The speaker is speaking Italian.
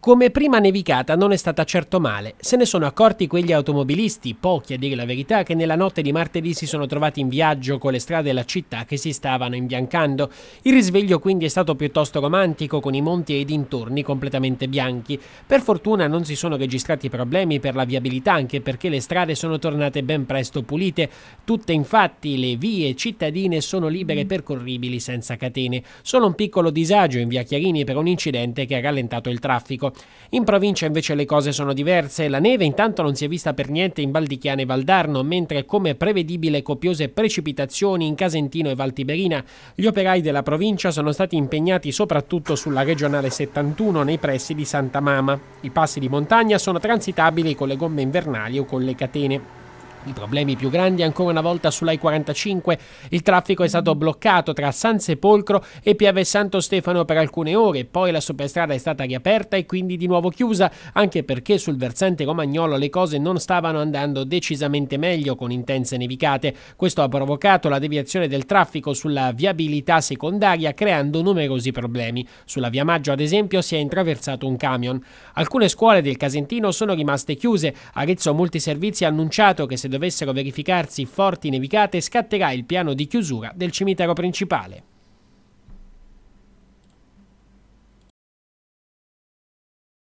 Come prima nevicata non è stata certo male, se ne sono accorti quegli automobilisti, pochi a dire la verità, che nella notte di martedì si sono trovati in viaggio con le strade della città che si stavano imbiancando. Il risveglio quindi è stato piuttosto romantico, con i monti e i dintorni completamente bianchi. Per fortuna non si sono registrati problemi per la viabilità, anche perché le strade sono tornate ben presto pulite. Tutte infatti le vie cittadine sono libere e percorribili senza catene. Solo un piccolo disagio in via Chiarini per un incidente che ha rallentato il traffico. In provincia invece le cose sono diverse, la neve intanto non si è vista per niente in Val di Chiana e Valdarno, mentre come prevedibile copiose precipitazioni in Casentino e Valtiberina. Gli operai della provincia sono stati impegnati soprattutto sulla regionale 71 nei pressi di Santa Mama. I passi di montagna sono transitabili con le gomme invernali o con le catene. I problemi più grandi ancora una volta sull'I-45. Il traffico è stato bloccato tra San Sepolcro e Piave Santo Stefano per alcune ore, poi la superstrada è stata riaperta e quindi di nuovo chiusa, anche perché sul versante romagnolo le cose non stavano andando decisamente meglio con intense nevicate. Questo ha provocato la deviazione del traffico sulla viabilità secondaria creando numerosi problemi. Sulla via Maggio ad esempio si è intraversato un camion. Alcune scuole del Casentino sono rimaste chiuse. Arezzo Multiservizi ha annunciato che se dovessero dovessero verificarsi forti nevicate scatterà il piano di chiusura del cimitero principale.